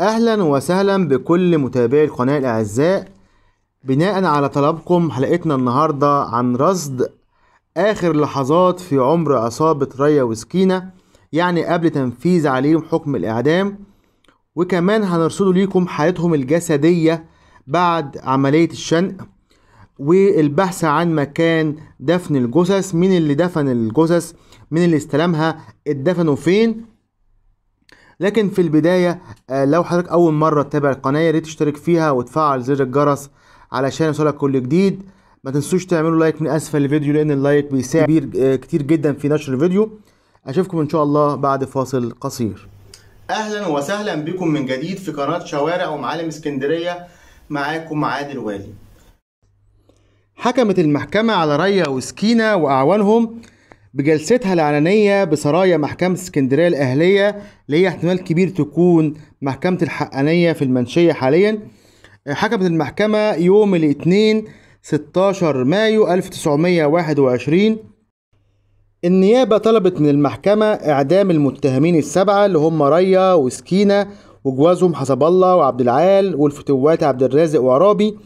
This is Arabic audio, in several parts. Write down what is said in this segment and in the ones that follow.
اهلا وسهلا بكل متابعي القناه الاعزاء بناء على طلبكم حلقتنا النهارده عن رصد اخر لحظات في عمر عصابه ريا وسكينه يعني قبل تنفيذ عليهم حكم الاعدام وكمان هنرصد ليكم حالتهم الجسديه بعد عمليه الشنق والبحث عن مكان دفن الجثث مين اللي دفن الجثث مين اللي استلمها اتدفنوا فين لكن في البدايه آه، لو حضرتك اول مره تتابع القناه يا ريت تشترك فيها وتفعل زر الجرس علشان يوصلك كل جديد ما تنسوش تعملوا لايك من اسفل الفيديو لان اللايك بيساعد كبير آه، كتير جدا في نشر الفيديو اشوفكم ان شاء الله بعد فاصل قصير اهلا وسهلا بكم من جديد في قناه شوارع ومعالم اسكندريه معاكم عادل والي حكمت المحكمة على ريا وسكينة وأعوانهم بجلستها العلنية بسرايا محكمة اسكندرية الأهلية اللي هي احتمال كبير تكون محكمة الحقانية في المنشية حاليا حكمت المحكمة يوم الاثنين 16 مايو 1921 النيابة طلبت من المحكمة إعدام المتهمين السبعة اللي هم ريا وسكينة وجوازهم حسب الله وعبد العال والفتوات عبد الرازق وعرابي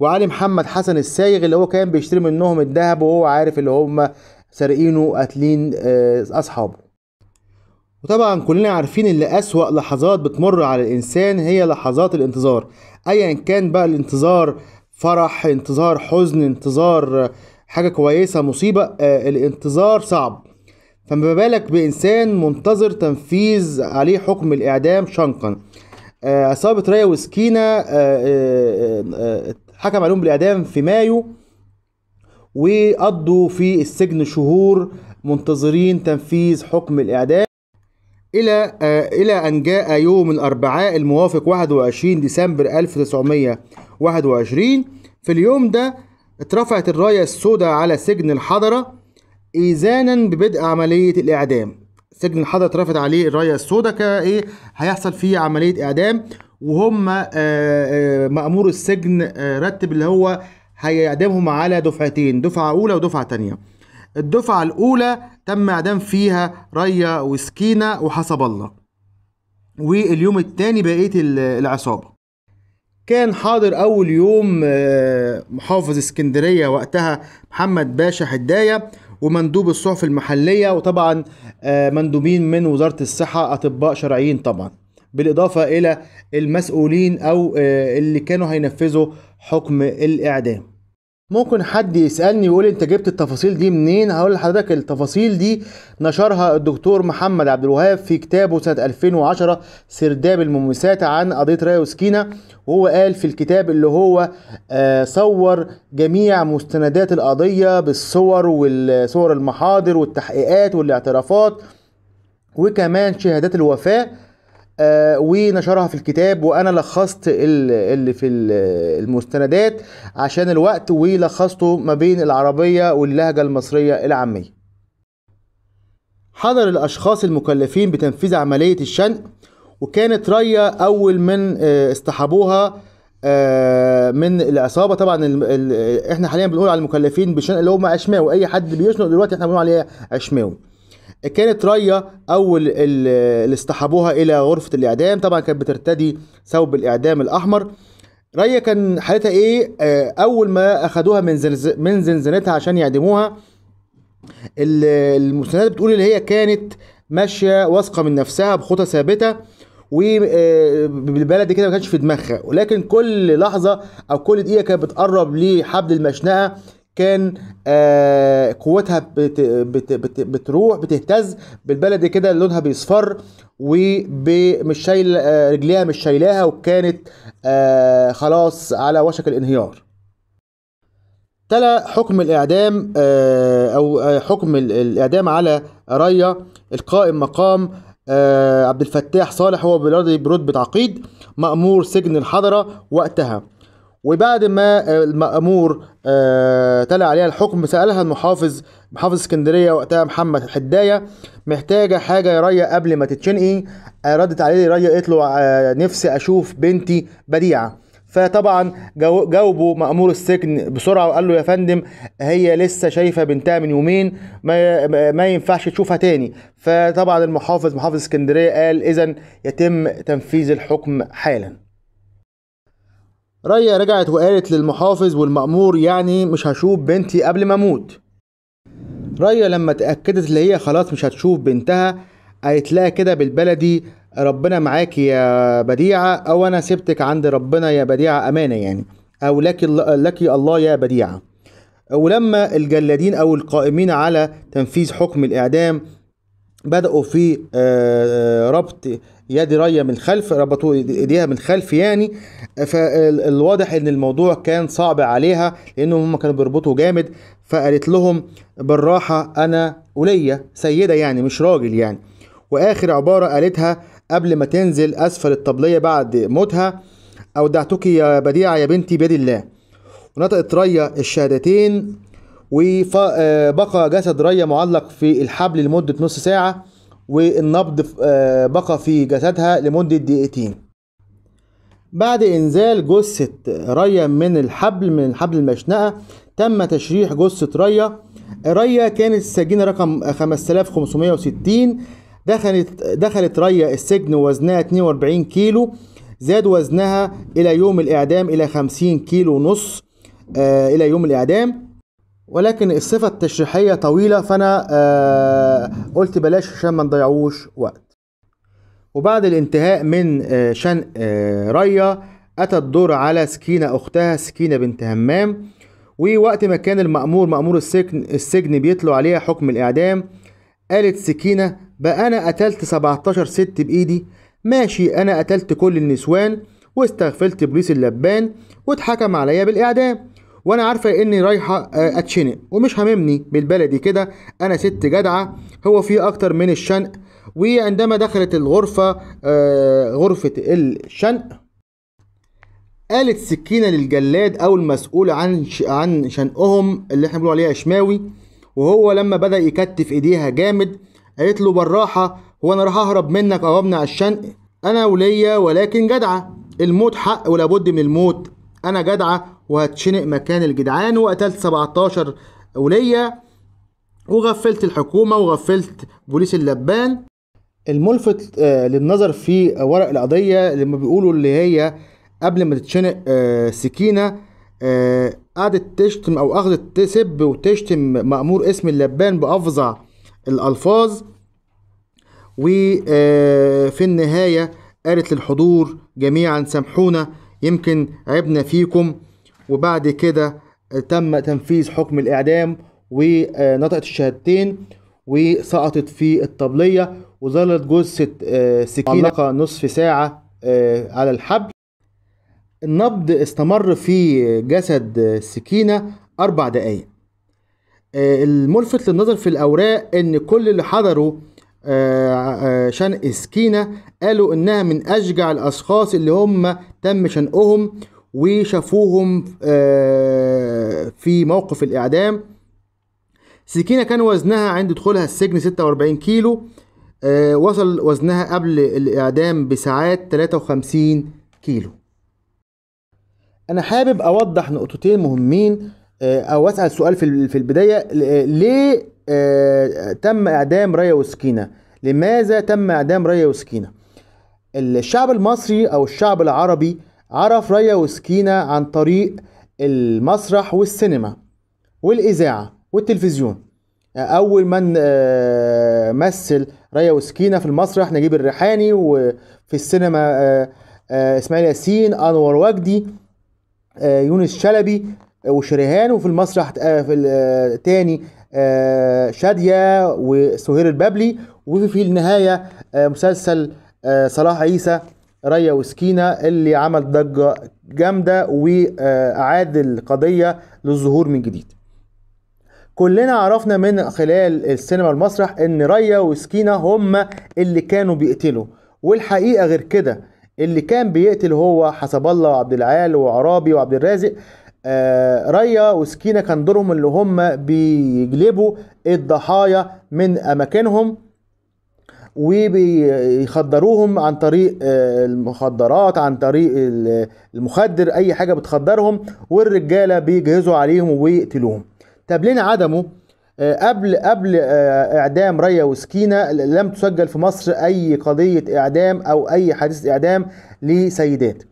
وعلي محمد حسن السايغ اللي هو كان بيشتري منهم الذهب وهو عارف اللي هم سارقينه قاتلين آه، اصحابه وطبعا كلنا عارفين ان اسوأ لحظات بتمر على الانسان هي لحظات الانتظار ايا كان بقى الانتظار فرح انتظار حزن انتظار حاجه كويسه مصيبه آه، الانتظار صعب فما بالك بانسان منتظر تنفيذ عليه حكم الاعدام شنقا عصابه آه، ريا وسكينه حكم عليهم بالاعدام في مايو وقضوا في السجن شهور منتظرين تنفيذ حكم الإعدام إلى آه، إلى أن جاء يوم الأربعاء الموافق 21 ديسمبر 1921 في اليوم ده اترفعت الراية السوداء على سجن الحضرة إيذانا ببدء عملية الإعدام سجن الحضرة اترفعت عليه الراية السوداء كإيه هيحصل فيه عملية إعدام وهم آه، آه، مأمور السجن رتب اللي هو هيعدمهم على دفعتين دفعة أولى ودفعة تانية الدفعة الأولى تم إعدام فيها ريا وسكينة وحسب الله واليوم التاني بقية العصابة كان حاضر أول يوم آه، محافظ اسكندرية وقتها محمد باشا حداية ومندوب الصحف المحلية وطبعا آه، مندوبين من وزارة الصحة أطباء شرعيين طبعا بالإضافة إلى المسؤولين أو آه، اللي كانوا هينفذوا حكم الإعدام ممكن حد يسالني ويقول انت جبت التفاصيل دي منين هقول لحضرتك التفاصيل دي نشرها الدكتور محمد عبد الوهاب في كتابه سنه 2010 سرداب الممسات عن قضيه رايا وسكينه وهو قال في الكتاب اللي هو آه صور جميع مستندات القضيه بالصور والصور المحاضر والتحقيقات والاعترافات وكمان شهادات الوفاه آه، ونشرها في الكتاب وانا لخصت اللي في المستندات عشان الوقت ولخصته ما بين العربيه واللهجه المصريه العاميه حضر الاشخاص المكلفين بتنفيذ عمليه الشنق وكانت ريا اول من آه، اصطحبوها آه، من العصابه طبعا احنا حاليا بنقول على المكلفين بالشنق اللي هم اشماوي اي حد بيشنق دلوقتي احنا بنقول عليه اشماوي كانت ريا اول اللي اصطحبوها الى غرفه الاعدام طبعا كانت بترتدي ثوب الاعدام الاحمر ريا كان حالتها ايه آه، اول ما اخدوها من زنز... من زنزانتها عشان يعدموها المستندات بتقول ان هي كانت ماشيه واثقه من نفسها بخطى ثابته وبالبلد آه، كده ما كانش في دماغها ولكن كل لحظه او كل دقيقه كانت بتقرب لحبل المشنقه كان آه، قوتها بتروح بتهتز بالبلدي كده لونها بيصفر ومش شايل آه، رجليها مش شايلاها وكانت آه، خلاص على وشك الانهيار تلا حكم الإعدام أو حكم الإعدام على ريا القائم مقام عبد الفتاح صالح هو برضي برتبة عقيد مأمور سجن الحضرة وقتها وبعد ما آه، المأمور آه، تلا عليها الحكم سألها المحافظ محافظ اسكندرية وقتها محمد حداية محتاجة حاجة يا ريا قبل ما تتشنقي آه، ردت عليه ريا قالت له نفسي أشوف بنتي بديعة فطبعا جاوبه مأمور السجن بسرعة وقال له يا فندم هي لسه شايفة بنتها من يومين ما, ما ينفعش تشوفها تاني فطبعا المحافظ محافظ اسكندرية قال إذا يتم تنفيذ الحكم حالا ريا رجعت وقالت للمحافظ والمأمور يعني مش هشوف بنتي قبل ما أموت ريا لما اتأكدت اللي هي خلاص مش هتشوف بنتها قالت لها كده بالبلدي ربنا معاكي يا بديعة أو أنا سبتك عند ربنا يا بديعة أمانة يعني أو لك لك الله يا بديعة ولما الجلادين أو القائمين على تنفيذ حكم الإعدام بدأوا في آه، آه، ربط يد ريا من الخلف ربطوا ايديها من الخلف يعني فالواضح ان الموضوع كان صعب عليها لانهم هم كانوا بيربطوا جامد فقالت لهم بالراحه انا وليا سيده يعني مش راجل يعني واخر عباره قالتها قبل ما تنزل اسفل الطبليه بعد موتها اودعتك يا بديعه يا بنتي بيد الله ونطقت ريا الشهادتين وبقى آه، جسد ريا معلق في الحبل لمدة نص ساعة والنبض آه، بقى في جسدها لمدة دقيقتين بعد إنزال جثة ريا من الحبل من حبل المشنقة تم تشريح جثة ريا ريا كانت السجينة رقم 5560 دخلت دخلت ريا السجن وزنها 42 كيلو زاد وزنها إلى يوم الإعدام إلى 50 كيلو ونص آه، إلى يوم الإعدام ولكن الصفة التشريحية طويلة فأنا آه، قلت بلاش عشان ما نضيعوش وقت وبعد الانتهاء من آه، شنق آه، ريا أتى الدور على سكينة أختها سكينة بنت همام ووقت ما كان المأمور مأمور السجن السجن بيطلع عليها حكم الإعدام قالت سكينة بقى أنا قتلت 17 ست بإيدي ماشي أنا قتلت كل النسوان واستغفلت بوليس اللبان واتحكم عليا بالإعدام وانا عارفه اني رايحه آه، اتشنق ومش هاممني بالبلدي كده انا ست جدعه هو في اكتر من الشنق وعندما دخلت الغرفه آه، غرفه الشنق قالت سكينه للجلاد او المسؤول عن عن شنقهم اللي احنا بنقول عليها اشماوي وهو لما بدا يكتف ايديها جامد قالت له بالراحه هو انا راح اهرب منك او امنع الشنق انا وليا ولكن جدعه الموت حق ولابد من الموت انا جدعه وهتشنق مكان الجدعان وقتلت 17 وليه وغفلت الحكومه وغفلت بوليس اللبان الملفت آه، للنظر في ورق القضيه لما بيقولوا اللي هي قبل ما تتشنق آه، سكينه آه، قعدت تشتم او اخذت تسب وتشتم مأمور اسم اللبان بافظع الالفاظ وفي النهايه قالت للحضور جميعا سامحونا يمكن عبنا فيكم وبعد كده آه، تم تنفيذ حكم الإعدام ونطقت الشهادتين وسقطت في الطبلية وظلت جثة آه، سكينة نصف ساعة آه، على الحبل النبض استمر في جسد سكينة أربع دقايق الملفت للنظر في الأوراق إن كل اللي حضروا آه، آه، شنق سكينة قالوا انها من اشجع الاشخاص اللي هم تم شنقهم وشافوهم آه، في موقف الاعدام سكينه كان وزنها عند دخولها السجن 46 كيلو وصل وزنها قبل الاعدام بساعات 53 كيلو انا حابب اوضح نقطتين مهمين او اسال سؤال في البدايه ليه آه، آه، تم إعدام ريا وسكينة لماذا تم إعدام ريا وسكينة الشعب المصري أو الشعب العربي عرف ريا وسكينة عن طريق المسرح والسينما والإذاعة والتلفزيون أول من آه، مثل ريا وسكينة في المسرح نجيب الريحاني وفي السينما إسماعيل ياسين أنور وجدي يونس شلبي وشريهان وفي المسرح تاني آه، شادية وسهير البابلي وفي النهاية آه، مسلسل آه، صلاح عيسى ريا وسكينة اللي عمل ضجة جامدة وأعاد القضية للظهور من جديد كلنا عرفنا من خلال السينما المسرح ان ريا وسكينة هما اللي كانوا بيقتلوا والحقيقة غير كده اللي كان بيقتل هو حسب الله وعبد العال وعرابي وعبد الرازق آه، ريا وسكينه كان دورهم اللي هم بيجلبوا الضحايا من اماكنهم وبيخدروهم عن طريق آه، المخدرات عن طريق المخدر اي حاجه بتخدرهم والرجاله بيجهزوا عليهم ويقتلوهم طب ليه عدمه آه، قبل قبل اعدام ريا وسكينه لم تسجل في مصر اي قضيه اعدام او اي حادثه اعدام لسيدات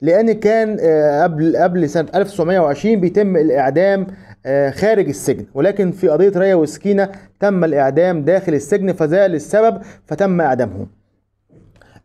لان كان آه، قبل قبل سنه 1920 بيتم الاعدام آه، خارج السجن ولكن في قضيه ريا وسكينه تم الاعدام داخل السجن فزال السبب فتم اعدامهم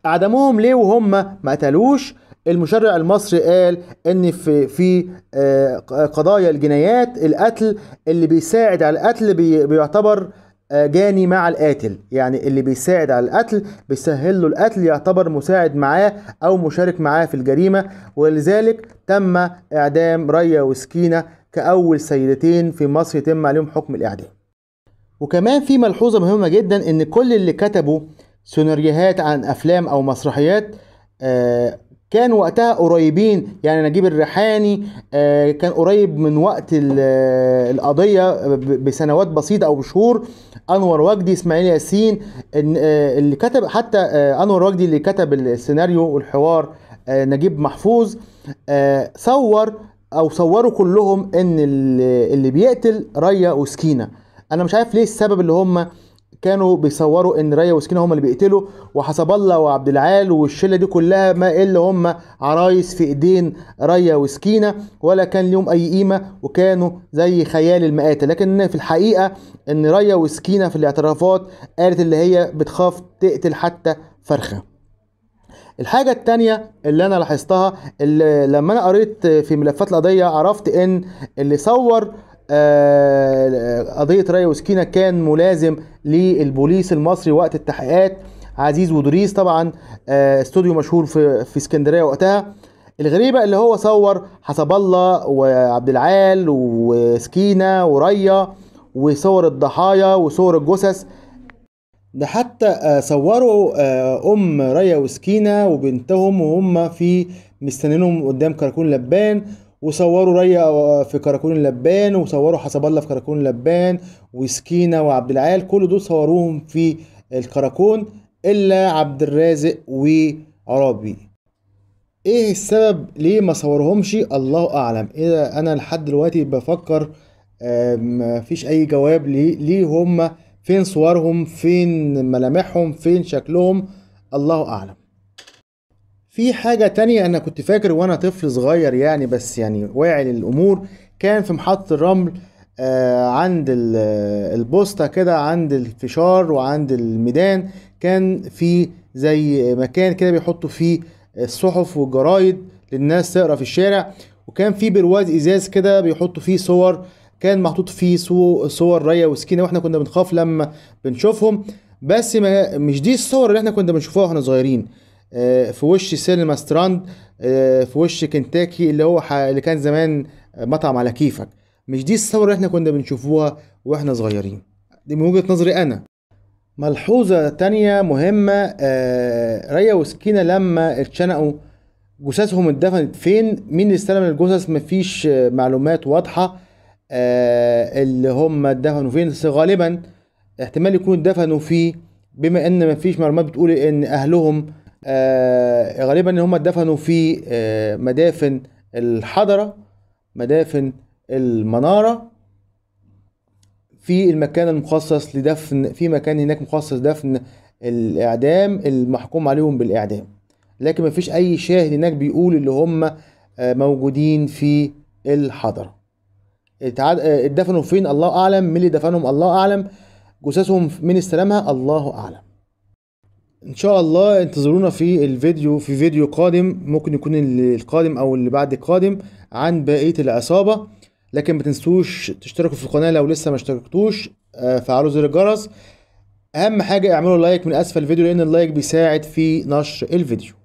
اعدموهم ليه وهم ما قتلوش المشرع المصري قال ان في في آه، قضايا الجنايات القتل اللي بيساعد على القتل بيعتبر جاني مع القاتل يعني اللي بيساعد على القتل بيسهل له القتل يعتبر مساعد معاه او مشارك معاه في الجريمه ولذلك تم اعدام ريا وسكينه كاول سيدتين في مصر يتم عليهم حكم الاعدام وكمان في ملحوظه مهمه جدا ان كل اللي كتبوا سيناريوهات عن افلام او مسرحيات آه، كان وقتها قريبين يعني نجيب الريحاني آه، كان قريب من وقت آه، القضيه بسنوات بسيطه او بشهور انور وجدي اسماعيل ياسين آه، اللي كتب حتى انور وجدي اللي كتب السيناريو والحوار نجيب محفوظ صور او صوروا كلهم ان اللي بيقتل ريا وسكينه انا مش عارف ليه السبب اللي هما كانوا بيصوروا ان ريا وسكينه هم اللي بيقتلوا وحسب الله وعبد العال والشله دي كلها ما الا هم عرايس في ايدين ريا وسكينه ولا كان لهم اي قيمه وكانوا زي خيال المقاتل لكن في الحقيقه ان ريا وسكينه في الاعترافات قالت اللي هي بتخاف تقتل حتى فرخه الحاجة التانية اللي أنا لاحظتها اللي لما أنا قريت في ملفات القضية عرفت إن اللي صور آه، قضيه ريا وسكينه كان ملازم للبوليس المصري وقت التحقيقات عزيز ودريس طبعا آه، استوديو مشهور في في اسكندريه وقتها الغريبه اللي هو صور حسب الله وعبد العال وسكينه وريا وصور الضحايا وصور الجثث ده حتى آه، صوروا ام ريا وسكينه وبنتهم وهم في مستنينهم قدام كركون لبان وصوروا ريا في كراكون اللبان وصوروا حسب الله في كراكون اللبان وسكينه وعبد العال كل دول صوروهم في الكراكون الا عبد الرازق وعرابي ايه السبب ليه ما صورهمش الله اعلم إيه انا لحد دلوقتي بفكر مفيش اي جواب ليه ليه هما فين صورهم فين ملامحهم فين شكلهم الله اعلم في حاجة تانية أنا كنت فاكر وأنا طفل صغير يعني بس يعني واعي للأمور كان في محطة الرمل آه عند البوسطة كده عند الفشار وعند الميدان كان في زي مكان كده بيحطوا فيه الصحف والجرايد للناس تقرا في الشارع وكان في برواز ازاز كده بيحطوا فيه صور كان محطوط فيه صور ريا وسكينه واحنا كنا بنخاف لما بنشوفهم بس ما مش دي الصور اللي احنا كنا بنشوفها واحنا صغيرين آه، في وش سينما ستراند آه، في وش كنتاكي اللي هو اللي كان زمان مطعم على كيفك مش دي الثوره اللي احنا كنا بنشوفوها واحنا صغيرين دي من وجهه نظري انا ملحوظة تانية مهمة آه، ريا وسكينة لما اتشنقوا جثثهم اتدفنت فين مين اللي استلم الجثث مفيش معلومات واضحة اللي هم اتدفنوا فين بس غالبا احتمال يكونوا اتدفنوا فيه بما ان مفيش معلومات بتقول ان اهلهم آه، غالبا ان هم اتدفنوا في آه، مدافن الحضره مدافن المناره في المكان المخصص لدفن في مكان هناك مخصص دفن الاعدام المحكوم عليهم بالاعدام لكن مفيش اي شاهد هناك بيقول اللي هم آه، موجودين في الحضره اتدفنوا فين الله اعلم من اللي دفنهم الله اعلم جثثهم من استلمها الله اعلم ان شاء الله انتظرونا في الفيديو في فيديو قادم ممكن يكون القادم او اللي بعد القادم عن بقيه العصابه لكن ما تنسوش تشتركوا في القناه لو لسه ما اشتركتوش آه، فعلوا زر الجرس اهم حاجه اعملوا لايك من اسفل الفيديو لان اللايك بيساعد في نشر الفيديو